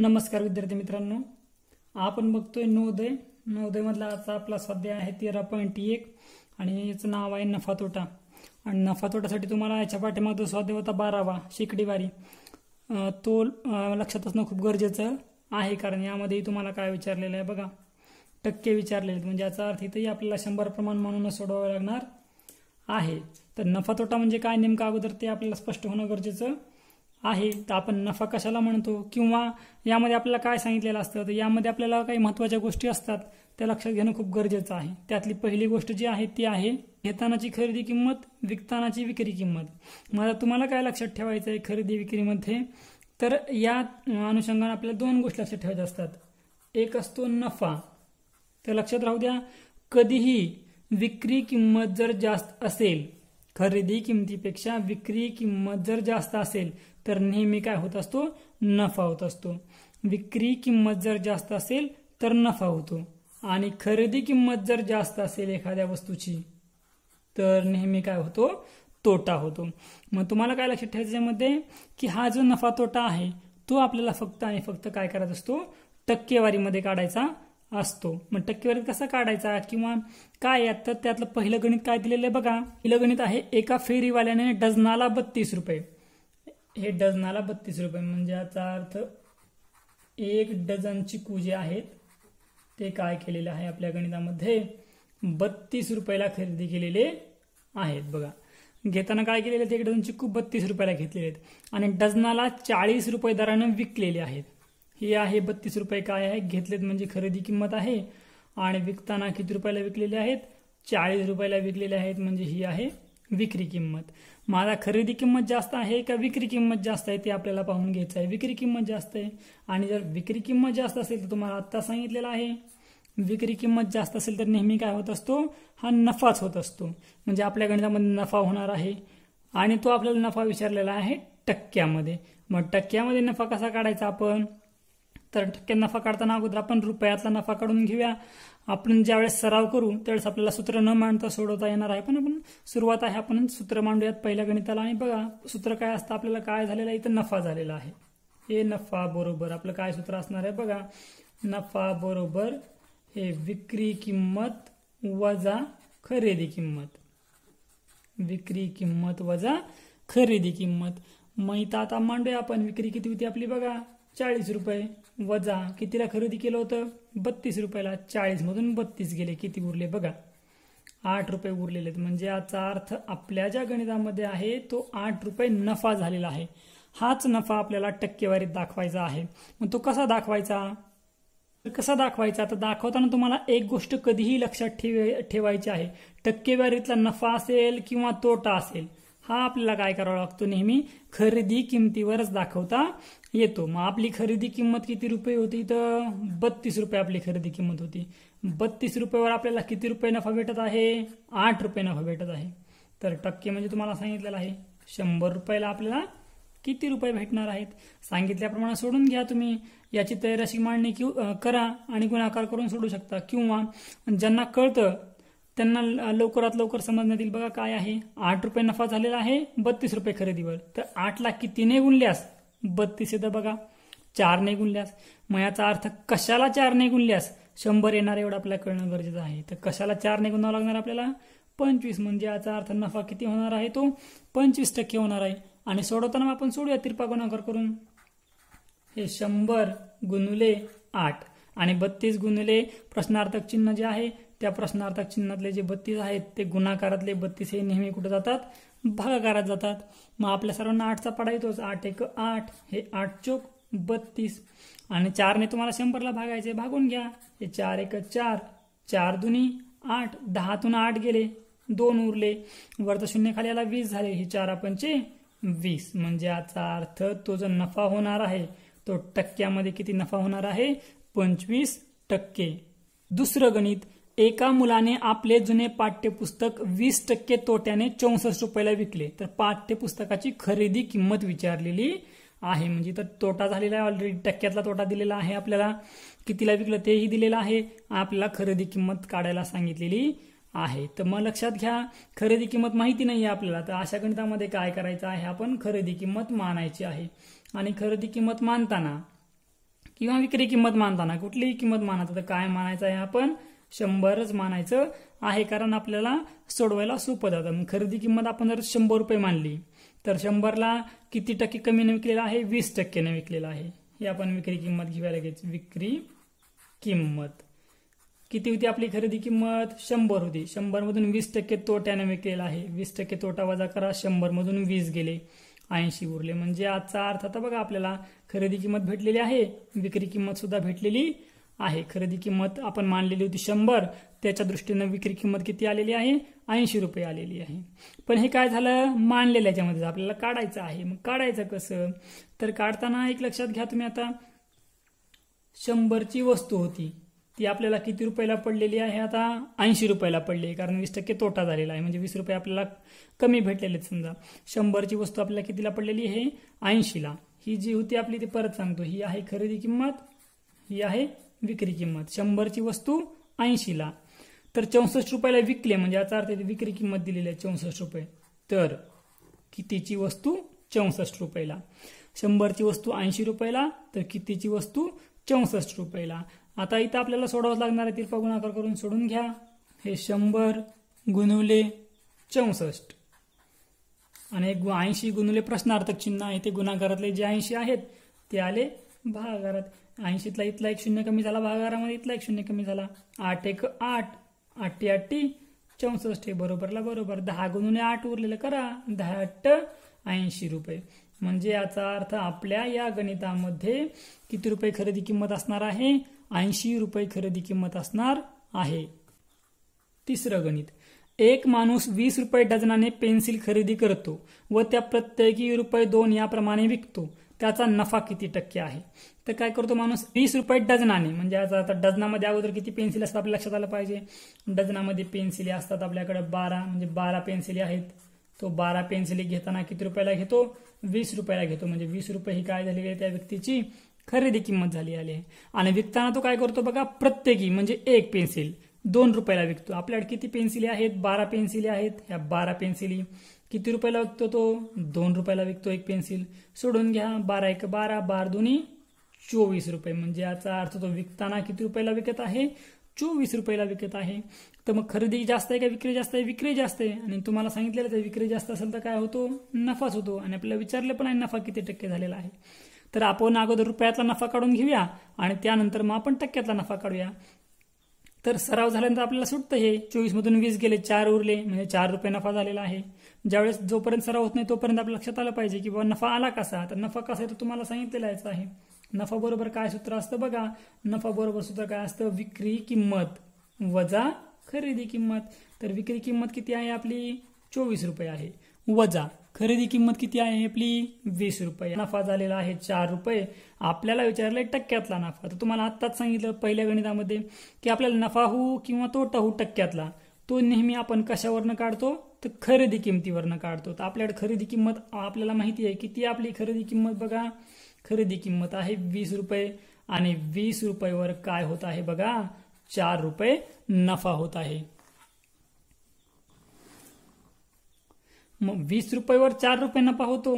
नमस्कार विद्यार्थी मित्रांनो आपण बघतोय नवोदय मधला आजचा आपला स्वाध्याय आहे तेरा पॉईंट एक आणि याचं नाव आहे नफा तोटा आणि नफा तोटासाठी तुम्हाला याच्या पाठीमागचा स्वाध्याय होता बारावा शेकडीवारी तो लक्षात असणं खूप गरजेचं आहे कारण यामध्येही तुम्हाला काय विचारलेलं आहे बघा टक्के विचारलेले म्हणजे याचा अर्थ इथंही आपल्याला शंभर प्रमाण म्हणूनच सोडवावं लागणार आहे तर नफा तोटा म्हणजे काय नेमका अगोदर ते आपल्याला स्पष्ट होणं गरजेचं आहे तर आपण नफा कशाला म्हणतो किंवा यामध्ये आपल्याला काय सांगितलेलं असतं तर यामध्ये आपल्याला काही महत्त्वाच्या गोष्टी असतात त्या लक्षात घेणं खूप गरजेचं आहे त्यातली पहिली गोष्ट जी आहे ती आहे घेतानाची खरेदी किंमत विकतानाची विक्री किंमत मला तुम्हाला काय लक्षात ठेवायचं आहे खरेदी विक्रीमध्ये तर या अनुषंगाने आपल्याला दोन गोष्टी लक्षात ठेवायच्या असतात एक असतो नफा तर लक्षात राहू द्या कधीही विक्री किंमत जर जास्त असेल खरेदी किमतीपेक्षा विक्री किंमत जर जास्त असेल तर नेहमी काय होत असतो नफा होत असतो विक्री किंमत जर जास्त असेल तर नफा होतो आणि खरेदी किंमत जर जास्त असेल एखाद्या वस्तूची तर नेहमी काय होतो तोटा होतो मग तुम्हाला काय लक्षात ठेवायचं यामध्ये की हा जो नफा तोटा आहे तो आपल्याला फक्त आणि फक्त काय करायचा असतो टक्केवारीमध्ये काढायचा असतो मग टक्केवारीत कसा काढायचा किंवा काय यात तर त्यातलं पहिलं गणित काय दिलेलं आहे बघा पहिलं गणित आहे एका फेरीवाल्याने डझनाला बत्तीस रुपये हे डझनाला बत्तीस रुपये म्हणजे याचा अर्थ एक डझन चिकू जे आहेत ते काय केलेले आहे आपल्या गणितामध्ये बत्तीस रुपयाला खरेदी केलेले आहेत बघा घेताना काय केलेले आहेत एक डझन चिकू बत्तीस रुपयाला घेतलेले आहेत आणि डझनाला चाळीस रुपये दरानं विकलेले आहेत हे आहे बत्तीस रुपये काय आहे घेतलेत म्हणजे खरेदी किंमत आहे आणि विकताना किती रुपयाला विकलेले आहेत चाळीस रुपयाला विकलेले आहेत म्हणजे ही आहे विक्री किंमत माझा खरेदी किंमत जास्त आहे का विक्री किंमत जास्त आहे ते आपल्याला पाहून घ्यायचं आहे विक्री किंमत जास्त आहे आणि जर विक्री किंमत जास्त असेल तर तुम्हाला आत्ता सांगितलेलं आहे विक्री किंमत जास्त असेल तर नेहमी काय होत असतो हा नफाच होत असतो म्हणजे आपल्या गणितामध्ये नफा होणार आहे आणि तो आपल्याला नफा विचारलेला आहे टक्क्यामध्ये मग टक्क्यामध्ये नफा कसा काढायचा आपण तर टक्के नफा काढताना अगोदर आपण रुपयातला नफा काढून घेऊया आपण ज्यावेळेस सराव करू त्यावेळेस आपल्याला सूत्र न मांडता सोडवता येणार आहे पण आपण सुरुवात आहे आपण सूत्र मांडूयात पहिल्या गणिताला आणि बघा सूत्र काय असतं आपल्याला काय झालेलं आहे इथं नफा झालेला आहे हे नफा बरोबर आपलं काय सूत्र असणार आहे बघा नफा बरोबर हे विक्री किंमत वजा खरेदी किंमत विक्री किंमत वजा खरेदी किंमत मग इथं आता मांडूया आपण विक्री किती होती आपली बघा चाळीस रुपये वजा कितीला खरेदी केलं होतं बत्तीस रुपयाला मधून बत्तीस गेले किती उरले बघा आठ रुपये उरलेले म्हणजे याचा अर्थ आपल्या ज्या गणितामध्ये आहे तो आठ रुपये नफा झालेला आहे हाच नफा आपल्याला टक्केवारीत दाखवायचा आहे मग तो कसा दाखवायचा कसा दाखवायचा तर दाखवताना तुम्हाला एक गोष्ट कधीही लक्षात ठेवायची आहे टक्केवारीतला नफा असेल किंवा तोटा असेल हा आपल्याला काय करावा लागतो नेहमी खरेदी किमतीवरच दाखवता येतो मग आपली खरेदी किंमत किती रुपये होती तर बत्तीस रुपये आपली खरेदी किंमत होती बत्तीस रुपयावर आपल्याला किती रुपये नफा भेटत आहे आठ रुपये नफा भेटत आहे तर टक्के म्हणजे तुम्हाला सांगितलेलं आहे शंभर रुपयाला आपल्याला किती रुपये भेटणार आहेत सांगितल्याप्रमाणे सोडून घ्या तुम्ही याची अशी मांडणी करा आणि गुणाकार करून सोडू शकता किंवा ज्यांना कळतं त्यांना लवकरात लवकर समजण्यात येईल बघा काय आहे आठ रुपये नफा झालेला आहे बत्तीस रुपये खरेदीवर तर आठ लाख कितीने गुणल्यास बत्तीस येतं बघा चारने गुणल्यास मग याचा अर्थ कशाला चारने गुणल्यास शंभर येणार एवढं आपल्याला कळणं गरजेचं आहे तर कशाला चारने गुणावं लागणार आपल्याला पंचवीस म्हणजे याचा अर्थ नफा किती होणार आहे तो पंचवीस टक्के होणार आहे आणि सोडवताना आपण सोडूया तिरपा गुणाकार करून हे शंभर गुणुले आठ आणि बत्तीस गुणले प्रश्नार्थक चिन्ह जे आहे त्या प्रश्नार्थक चिन्हातले जे बत्तीस आहेत ते गुणाकारातले बत्तीस हे नेहमी कुठे जातात भागाकारात जातात मग आपल्या सर्वांना आठचा पाडा येतोच आठ एक आठ हे आठ चोक बत्तीस आणि चारने तुम्हाला शंभरला भागायचे भागून घ्या हे चार एक चार चार दुनी आठ दहातून आठ गेले दोन उरले वरत शून्य खाली आला वीस झाले हे चार आपणचे वीस म्हणजे याचा अर्थ तो जो नफा होणार आहे तो टक्क्यामध्ये किती नफा होणार आहे पंचवीस टक्के दुसरं गणित एका मुलाने आपले जुने पाठ्यपुस्तक वीस टक्के तोट्याने चौसष्ट रुपयाला विकले तर पाठ्यपुस्तकाची खरेदी किंमत विचारलेली आहे म्हणजे तर तोटा झालेला आहे ऑलरेडी टक्क्यातला तोटा दिलेला आहे आपल्याला कितीला विकलं तेही दिलेलं आहे आपल्याला खरेदी किंमत काढायला सांगितलेली आहे तर मग लक्षात घ्या खरेदी किंमत माहिती नाही आहे आपल्याला तर अशा गणितामध्ये काय करायचं आहे आपण खरेदी किंमत मानायची आहे आणि खरेदी किंमत मानताना किंवा विक्री किंमत मानताना कुठलीही किंमत मानायचं तर काय मानायचं आहे आपण शंभरच मानायचं आहे कारण आपल्याला सोडवायला सोपं जातं खरेदी किंमत आपण जर शंभर रुपये मानली तर शंभरला किती टक्के कमीने विकलेला आहे वीस टक्केने विकलेला आहे हे आपण विक्री किंमत घ्यायला लागेल विक्री किंमत किती होती आपली खरेदी किंमत शंभर होती मधून वीस टक्के तोट्याने विकलेला आहे वीस टक्के तोटा वजा करा मधून वीस गेले ऐंशी उरले म्हणजे आजचा अर्थ आता बघा आपल्याला खरेदी किंमत भेटलेली आहे विक्री किंमत सुद्धा भेटलेली आहे खरेदी किंमत आपण मानलेली होती शंभर त्याच्या दृष्टीनं विक्री किंमत किती आलेली आहे ऐंशी रुपये आलेली आहे पण हे काय झालं मानलेलं याच्यामध्ये आपल्याला काढायचं आहे मग काढायचं कसं तर काढताना एक लक्षात घ्या तुम्ही आता शंभरची वस्तू होती ती आपल्याला किती रुपयाला पडलेली आहे आता ऐंशी रुपयाला पडली आहे कारण वीस टक्के तोटा झालेला आहे म्हणजे वीस रुपये आपल्याला कमी भेटलेले समजा शंभरची वस्तू आपल्याला कितीला पडलेली आहे ऐंशीला ही जी होती आपली ती परत सांगतो ही आहे खरेदी किंमत ही आहे विक्री किंमत शंभरची वस्तू ऐंशीला तर चौसष्ट रुपयाला विकले म्हणजे याचा अर्थ विक्री किंमत दिलेली आहे चौसष्ट रुपये तर कितीची वस्तू चौसष्ट रुपयाला शंभरची वस्तू ऐंशी रुपयाला तर कितीची वस्तू चौसष्ट रुपयाला आता इथं आपल्याला सोडावंच लागणार आहे तिरपा गुणाकार करून सोडून घ्या हे शंभर गुणवले चौसष्ट आणि ऐंशी गुणवले प्रश्नार्थक चिन्ह आहे ते गुणाकारातले जे ऐंशी आहेत ते आले भागाकारात ऐंशीतला इथला एक शून्य कमी झाला भागाकारामध्ये इथला एक शून्य कमी झाला आठ एक आठ आठ आठटी चौसष्ट बरोबरला बरोबर दहा गुणून आठ उरलेलं करा दहा अठ ऐंशी रुपये म्हणजे याचा अर्थ आपल्या या गणितामध्ये किती रुपये खरेदी किंमत असणार आहे ऐंशी रुपये खरेदी किंमत असणार आहे तिसरं गणित एक माणूस वीस रुपये डझनाने पेन्सिल खरेदी करतो व त्या प्रत्येकी रुपये दोन याप्रमाणे विकतो त्याचा नफा किती टक्के आहे तर काय करतो माणूस वीस रुपये डझनाने म्हणजे आता आता डझनामध्ये अगोदर किती पेन्सिल असतात आपल्या लक्षात आलं पाहिजे डझनामध्ये पेन्सिली असतात आपल्याकडे बारा म्हणजे बारा पेन्सिली आहेत तो बारा पेन्सिली घेताना किती रुपयाला घेतो वीस रुपयाला घेतो म्हणजे वीस रुपये ही काय झाली त्या व्यक्तीची खरेदी किंमत झाली आली आहे आणि विकताना तो काय करतो बघा प्रत्येकी म्हणजे एक पेन्सिल दोन रुपयाला विकतो आपल्याकडे किती पेन्सिली आहेत बारा पेन्सिली आहेत ह्या बारा पेन्सिली किती रुपयाला विकतो तो दोन रुपयाला विकतो एक पेन्सिल सोडून घ्या बारा एक बारा बार दोन्ही चोवीस रुपये म्हणजे याचा अर्थ तो विकताना किती रुपयाला विकत आहे चोवीस रुपयाला विकत आहे तर मग खरेदी जास्त आहे का विक्री जास्त आहे विक्री जास्त आहे आणि तुम्हाला सांगितलेलं तर विक्री जास्त असेल तर काय होतो नफाच होतो आणि आपल्याला विचारलं पण आहे नफा किती टक्के झालेला आहे तर आपण अगोदर रुपयातला नफा काढून घेऊया आणि त्यानंतर मग आपण टक्क्यातला नफा काढूया तर सराव झाल्यानंतर आपल्याला सुटतं हे मधून वीस गेले चार उरले म्हणजे चार रुपये नफा झालेला आहे ज्यावेळेस जोपर्यंत सराव होत नाही तोपर्यंत आपल्या लक्षात आलं पाहिजे की बाबा नफा आला कसा तर नफा कसा आहे तो तुम्हाला सांगितलेलाच आहे नफा बरोबर काय सूत्र असतं बघा नफा बरोबर सूत्र काय असतं विक्री किंमत वजा खरेदी किंमत तर विक्री किंमत किती आहे आपली चोवीस रुपये आहे वजा खरेदी किंमत किती आहे आपली वीस रुपये नफा झालेला आहे चार रुपये आपल्याला विचारलंय टक्क्यातला नफा तर तुम्हाला आत्ताच सांगितलं पहिल्या गणितामध्ये की आपल्याला नफा होऊ किंवा तोटा हो टक्क्यातला तो नेहमी आपण कशावरनं काढतो तर खरेदी किमतीवरनं काढतो तर आपल्याकडे खरेदी किंमत आपल्याला माहिती आहे किती आपली खरेदी किंमत बघा खरेदी किंमत आहे वीस रुपये आणि वीस रुपयेवर काय होत आहे बघा चार रुपये नफा होत आहे मग वीस रुपयावर चार रुपये नफा होतो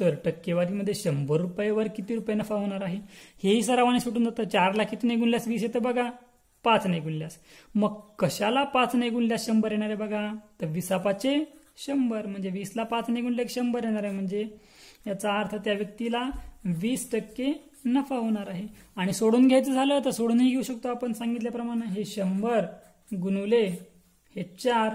तर टक्केवारीमध्ये शंभर रुपयावर किती रुपये नफा होणार आहे हेही सरावाने सुटून जातं चारला किती नाही वीस येतं बघा पाच नाही गुणल्यास मग कशाला पाच नाही गुणल्यास शंभर येणार आहे बघा तर विसापाचे शंभर म्हणजे वीसला पाच नाही गुणले शंभर येणार आहे म्हणजे याचा अर्थ त्या व्यक्तीला वीस टक्के नफा होणार आहे आणि सोडून घ्यायचं झालं तर सोडूनही घेऊ शकतो आपण सांगितल्याप्रमाणे हे शंभर गुणवले हे चार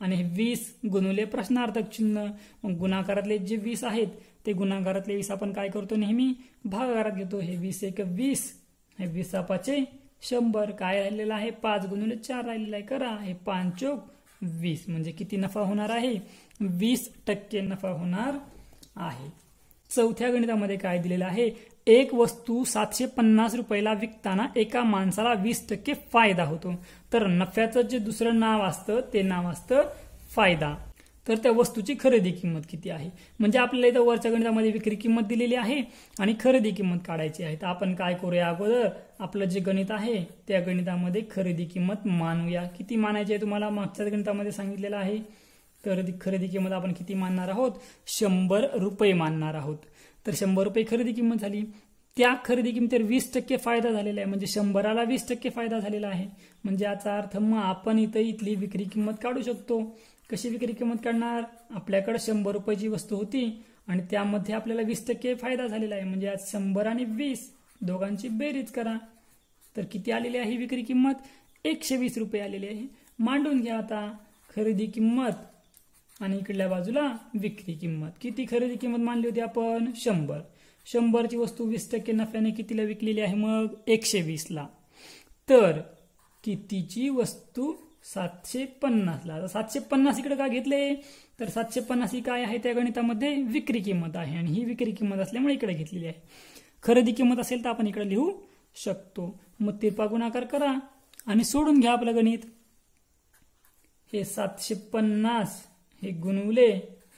आणि हे वीस गुणुले प्रश्नार्थक चिन्ह गुणाकारातले जे वीस आहेत ते गुणाकारातले वीस आपण काय करतो नेहमी भागाकारात घेतो हे वीस एक वीस हे वीस पाचे शंभर काय राहिलेलं आहे पाच गुणुले चार राहिलेलं आहे करा हे पाच वीस म्हणजे किती नफा होणार आहे वीस टक्के नफा होणार आहे चौथ्या गणितामध्ये काय दिलेलं आहे एक वस्तू सातशे पन्नास रुपयाला विकताना एका माणसाला वीस टक्के फायदा होतो तर नफ्याचं जे दुसरं नाव असतं ते नाव असतं फायदा तर त्या वस्तूची खरेदी किंमत किती आहे म्हणजे आपल्याला इथं वरच्या गणितामध्ये विक्री किंमत दिलेली आहे आणि खरेदी किंमत काढायची आहे तर आपण काय करूया अगोदर आपलं जे गणित आहे त्या गणितामध्ये खरेदी किंमत मानूया किती मानायची आहे तुम्हाला मागच्या गणितामध्ये सांगितलेलं आहे खरेदी खरेदी किंमत आपण किती मानणार आहोत शंभर रुपये मानणार आहोत तर शंभर रुपये खरेदी किंमत झाली त्या खरेदी किमतीवर वीस टक्के फायदा झालेला आहे म्हणजे शंभराला वीस टक्के फायदा झालेला आहे म्हणजे याचा अर्थ मग आपण इथं इथली विक्री किंमत काढू शकतो कशी विक्री किंमत काढणार आपल्याकडे शंभर रुपयाची वस्तू होती आणि त्यामध्ये आपल्याला वीस टक्के फायदा झालेला आहे म्हणजे आज शंभर आणि वीस दोघांची बेरीज करा तर किती आलेली आहे विक्री किंमत एकशे वीस रुपये आलेली आहे मांडून घ्या आता खरेदी किंमत आणि इकडल्या बाजूला विक्री किंमत किती खरेदी किंमत मानली होती आपण शंभर शंभरची वस्तू वीस टक्के नफ्याने कितीला विकलेली आहे मग एकशे वीसला तर कितीची वस्तू सातशे पन्नासला सातशे पन्नास इकडे का घेतले तर सातशे पन्नास ही काय आहे त्या गणितामध्ये विक्री किंमत आहे आणि ही विक्री किंमत असल्यामुळे इकडे घेतलेली आहे खरेदी किंमत असेल तर आपण इकडे लिहू शकतो मग तिरपा गुणाकार करा आणि सोडून घ्या आपलं गणित हे सातशे पन्नास हे गुणवले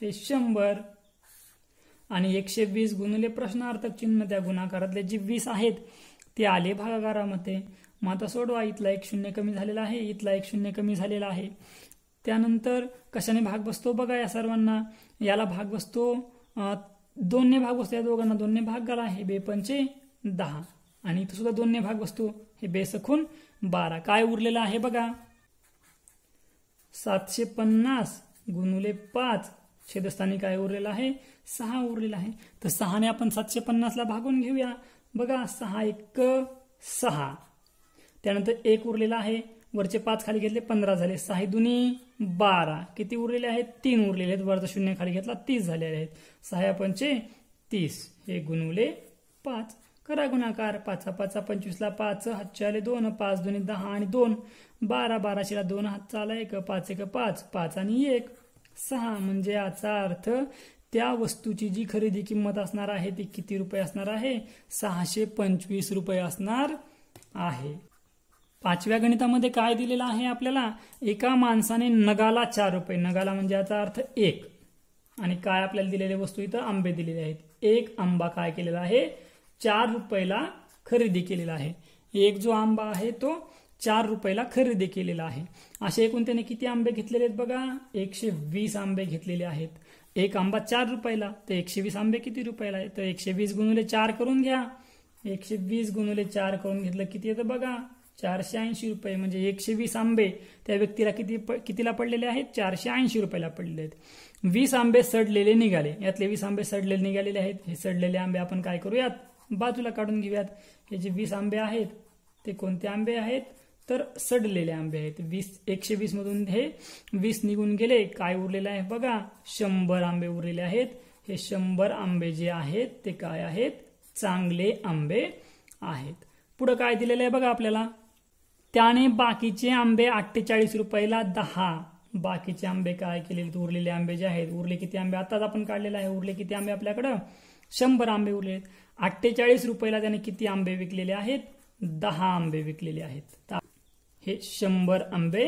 हे शंभर आणि एकशे वीस गुणले प्रश्नार्थक चिन्ह त्या गुणाकारातले जे वीस आहेत ते आले भागाकारामध्ये मग आता सोडवा इथला एक शून्य कमी झालेला आहे इथला एक शून्य कमी झालेला आहे त्यानंतर कशाने भाग बसतो बघा या सर्वांना याला भाग बसतो दोनने भाग बसतो या दोघांना दोनने भाग घाला आहे बेपंचे दहा आणि इथं सुद्धा दोनने भाग बसतो हे बेसखून बारा काय उरलेलं आहे बघा सातशे पन्नास गुणुले पाच छेदस्थानी काय उरलेला आहे सहा उरलेला आहे तर सहाने आपण सातशे पन्नासला भागून घेऊया बघा सहा एक सहा त्यानंतर एक उरलेला आहे वरचे पाच खाली घेतले पंधरा झाले सहा दुनी बारा किती उरलेले आहेत तीन उरलेले आहेत वरचा शून्य खाली घेतला तीस झालेले आहेत सहा पंचे तीस हे गुणवले पाच करा गुणाकार पाचा पाचा पंचवीसला पाच हातचे आले दोन पाच दोन्ही दहा आणि दोन बारा बाराशेला दोन हातचा आला एक पाच एक पाच पाच आणि एक सहा म्हणजे याचा अर्थ त्या वस्तूची जी खरेदी किंमत असणार आहे ती किती रुपये असणार आहे सहाशे पंचवीस रुपये असणार आहे पाचव्या गणितामध्ये काय दिलेलं आहे आपल्याला एका माणसाने नगाला चार रुपये नगाला म्हणजे याचा अर्थ एक आणि काय आपल्याला दिलेले वस्तू इथं आंबे दिलेले आहेत एक आंबा काय केलेला आहे चार रुपयाला खरेदी केलेला आहे एक जो आंबा आहे तो चार रुपयाला खरेदी केलेला आहे असे एकूण त्याने किती आंबे घेतलेले आहेत बघा एकशे वीस आंबे घेतलेले आहेत एक आंबा चार रुपयाला तर एकशे वीस आंबे किती रुपयाला आहे तर एकशे वीस गुणुले चार करून घ्या एकशे वीस गुणुले चार करून घेतलं किती येतं बघा चारशे ऐंशी रुपये म्हणजे एकशे वीस आंबे त्या व्यक्तीला किती कितीला पडलेले आहेत चारशे ऐंशी रुपयाला पडलेले आहेत वीस आंबे सडलेले निघाले यातले वीस आंबे सडलेले निघालेले आहेत हे सडलेले आंबे आपण काय करूयात बाजूला काढून घेऊयात हे जे वीस आंबे आहेत ते कोणते आंबे आहेत तर सडलेले आंबे आहेत वीस एकशे वीस मधून हे वीस निघून गेले काय उरलेलं आहे बघा शंभर आंबे उरलेले आहेत हे शंभर आंबे जे आहेत ते काय आहेत चांगले आंबे आहेत पुढं काय दिलेलं आहे बघा आपल्याला त्याने बाकीचे आंबे अठ्ठेचाळीस रुपयाला दहा बाकीचे आंबे काय केलेले उरलेले आंबे जे आहेत उरले किती आंबे आताच आपण काढलेले आहे उरले किती आंबे आपल्याकडं शंभर आंबे उरले आहेत अठ्ठेचाळीस रुपयाला त्याने किती आंबे विकलेले आहेत दहा आंबे विकलेले आहेत हे शंभर आंबे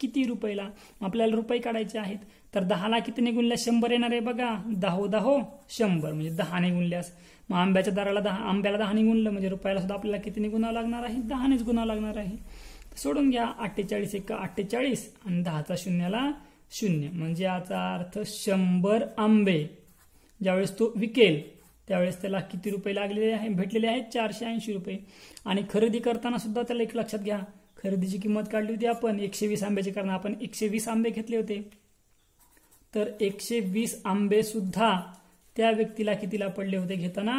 किती रुपयाला आपल्याला रुपये काढायचे आहेत तर दहाला कितीने गुणल्यास शंभर येणार आहे बघा दहो दहो शंभर म्हणजे दहाने गुणल्यास मग आंब्याच्या दाराला दहा आंब्याला दहा गुणलं म्हणजे रुपयाला सुद्धा आपल्याला कितीने गुणावं लागणार आहे दहानेच गुन्हा लागणार आहे सोडून घ्या अठ्ठेचाळीस एक अठ्ठेचाळीस आणि दहाचा शून्याला शून्य म्हणजे याचा अर्थ शंभर आंबे ज्यावेळेस तो विकेल त्यावेळेस त्याला किती रुपये लागलेले आहे भेटलेले आहेत चारशे ऐंशी रुपये आणि खरेदी करताना सुद्धा त्याला एक लक्षात घ्या खरेदीची किंमत काढली होती आपण एकशे वीस आंब्याचे कारण आपण एकशे वीस आंबे घेतले होते तर एकशे वीस आंबे सुद्धा त्या व्यक्तीला कितीला पडले होते घेताना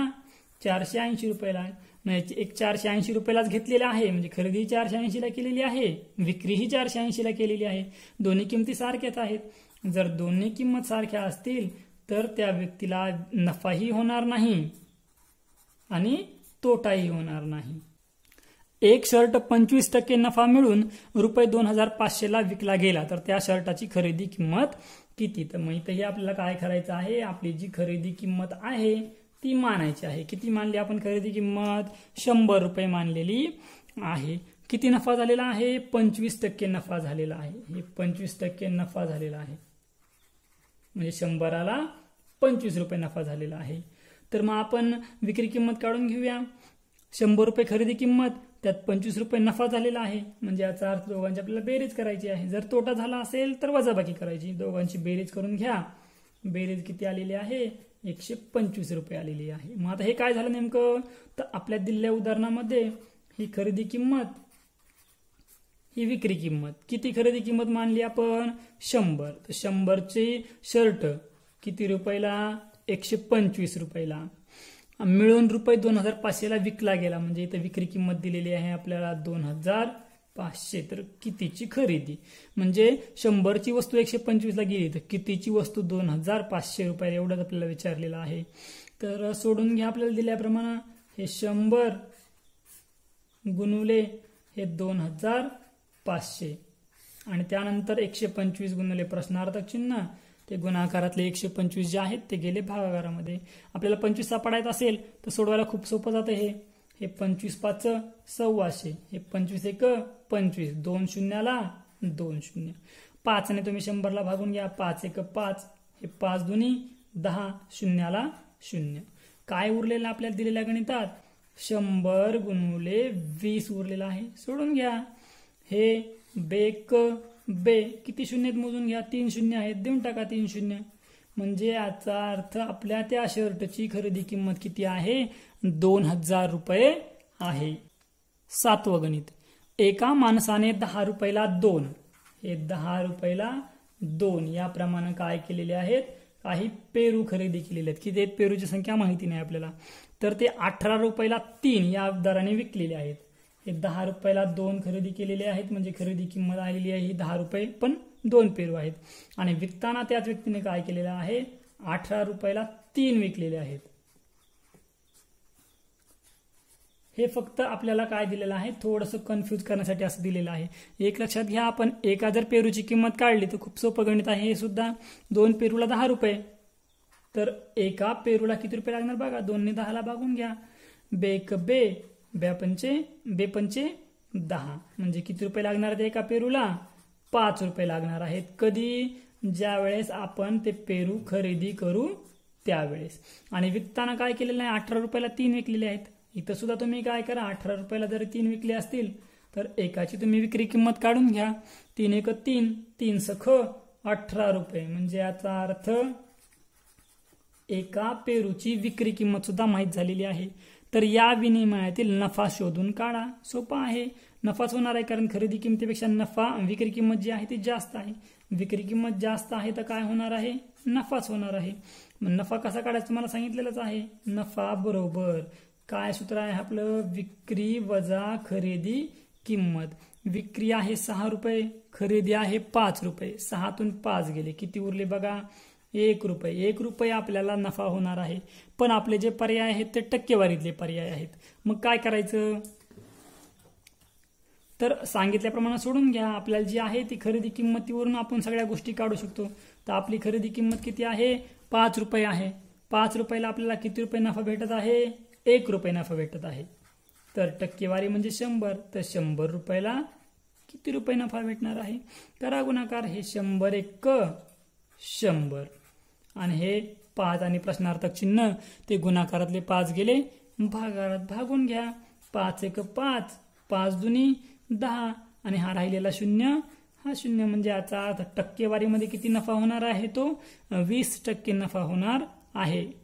चारशे ऐंशी रुपयाला नाही एक चारशे ऐंशी रुपयालाच घेतलेला आहे म्हणजे खरेदी चारशे ऐंशीला केलेली आहे विक्रीही चारशे ऐंशीला केलेली आहे दोन्ही किमती सारख्याच आहेत जर दोन्ही किंमत सारख्या असतील तर त्या व्यक्तीला नफाही होणार नाही आणि तोटाही होणार नाही एक शर्ट पंचवीस टक्के नफा मिळून रुपये दोन हजार पाचशेला विकला गेला तर त्या शर्टाची खरेदी किंमत किती तर मग इथंही आपल्याला काय करायचं आहे आपली जी खरेदी किंमत आहे ती मानायची आहे किती मानली आपण खरेदी किंमत शंभर रुपये मानलेली आहे किती नफा झालेला आहे पंचवीस टक्के नफा झालेला आहे हे पंचवीस टक्के नफा झालेला आहे म्हणजे शंभराला पंचवीस रुपये नफा झालेला आहे तर मग आपण विक्री किंमत काढून घेऊया शंभर रुपये खरेदी किंमत त्यात पंचवीस रुपये नफा झालेला आहे म्हणजे याचा अर्थ दोघांची आपल्याला बेरीज करायची आहे जर तोटा झाला असेल तर वजाबाकी करायची दोघांची बेरीज करून घ्या बेरीज किती आलेली आहे एकशे पंचवीस रुपये आलेली आहे मग आता हे काय झालं नेमकं तर आपल्या दिलेल्या उदाहरणामध्ये ही खरेदी किंमत ही विक्री किंमत किती खरेदी किंमत मानली आपण शंभर तर शंभरचे शर्ट किती रुपयाला एकशे पंचवीस रुपयाला मिळून रुपये दोन हजार पाचशेला विकला गेला म्हणजे इथं विक्री किंमत दिलेली आहे आपल्याला दोन हजार पाचशे तर कितीची खरेदी म्हणजे शंभरची वस्तू एकशे पंचवीसला गेली तर कितीची वस्तू दोन हजार पाचशे रुपयाला एवढंच आपल्याला विचारलेला आहे तर सोडून घ्या आपल्याला दिल्याप्रमाणे हे शंभर गुणवले हे दोन हजार पाचशे आणि त्यानंतर एकशे पंचवीस गुणवले प्रश्नार्थक चिन्ह ते गुणाकारातले एकशे पंचवीस जे आहेत ते गेले भागाकारामध्ये आपल्याला पंचवीस सापडायचं असेल तर सोडवायला खूप सोपं जातं हे हे पंचवीस पाच सव्वाशे हे पंचवीस एक पंचवीस दोन शून्याला दोन शून्य पाचने तुम्ही शंभरला भागून घ्या पाच एक पाच हे पाच दोन्ही दहा शून्याला शून्य काय उरलेलं आपल्याला दिलेल्या गणितात शंभर गुणवले वीस उरलेलं आहे सोडून घ्या हे बेक बे किती शून्यात मोजून घ्या तीन शून्य आहेत देऊन टाका तीन शून्य म्हणजे याचा अर्थ आपल्या त्या शर्टची खरेदी किंमत किती आहे दोन हजार रुपये आहे सातवं गणित एका माणसाने दहा रुपयाला दोन हे दहा रुपयाला दोन याप्रमाणे काय केलेले आहेत काही पेरू खरेदी केलेले आहेत किती पेरूची संख्या माहिती नाही आपल्याला तर ते अठरा रुपयाला तीन या दराने विकलेले आहेत हे दहा रुपयाला दोन खरेदी केलेले आहेत म्हणजे खरेदी किंमत आलेली आहे ही दहा रुपये पण दोन पेरू आहेत आणि विकताना त्याच व्यक्तीने काय केलेलं आहे अठरा रुपयाला तीन विकलेले आहेत हे फक्त आपल्याला काय दिलेलं आहे थोडंसं कन्फ्यूज करण्यासाठी असं दिलेलं आहे एक लक्षात घ्या आपण एका जर पेरूची किंमत काढली तर खूप सोपं गणित आहे हे सुद्धा दोन पेरूला दहा रुपये तर एका पेरूला किती रुपये लागणार बघा दोनने दहाला बघून घ्या बेक बे ब्यापंचे बेपंचे दहा म्हणजे किती रुपये लागणार आहेत एका पेरूला पाच रुपये लागणार आहेत कधी ज्या वेळेस आपण ते पेरू खरेदी करू त्यावेळेस आणि विकताना काय केलेलं आहे अठरा रुपयाला तीन विकलेले आहेत इथं सुद्धा तुम्ही काय करा अठरा रुपयाला जर तीन विकले असतील तर एकाची तुम्ही विक्री किंमत काढून घ्या तीन एक तीन तीन सख अठरा रुपये म्हणजे याचा अर्थ एका पेरूची विक्री किंमत सुद्धा माहीत झालेली आहे तर या विनिमयातील नफा शोधून काढा सोपा आहे नफाच होणार आहे कारण खरेदी किमतीपेक्षा नफा विक्री किंमत जी आहे ती जास्त आहे विक्री किंमत जास्त आहे तर काय होणार आहे नफाच होणार आहे नफा कसा काढायचा तुम्हाला सांगितलेलंच आहे नफा बरोबर काय सूत्र आहे आपलं विक्री वजा खरेदी किंमत विक्री आहे सहा रुपये खरेदी आहे पाच रुपये सहातून पाच गेले किती उरले बघा एक रुपये एक रुपये आपल्याला नफा होणार आहे पण आपले जे पर्याय आहेत ते टक्केवारीतले पर्याय आहेत मग काय करायचं तर सांगितल्याप्रमाणे सोडून घ्या आपल्याला जी आहे ती खरेदी किंमतीवरून आपण सगळ्या गोष्टी काढू शकतो तर आपली खरेदी किंमत किती आहे पाच रुपये आहे पाच रुपयाला आपल्याला किती रुपये नफा भेटत आहे एक रुपये नफा भेटत आहे तर टक्केवारी म्हणजे शंभर तर शंभर रुपयाला किती रुपये नफा भेटणार आहे तर गुणाकार हे शंभर एक शंभर आणि हे पाच आणि प्रश्नार्थक चिन्ह ते गुणाकारातले पाच गेले भागारात भागून घ्या पाच एक पाच पाच दुनी दहा आणि हा राहिलेला शून्य हा शून्य म्हणजे आता अर्थ टक्केवारीमध्ये किती नफा होणार आहे तो वीस टक्के नफा होणार आहे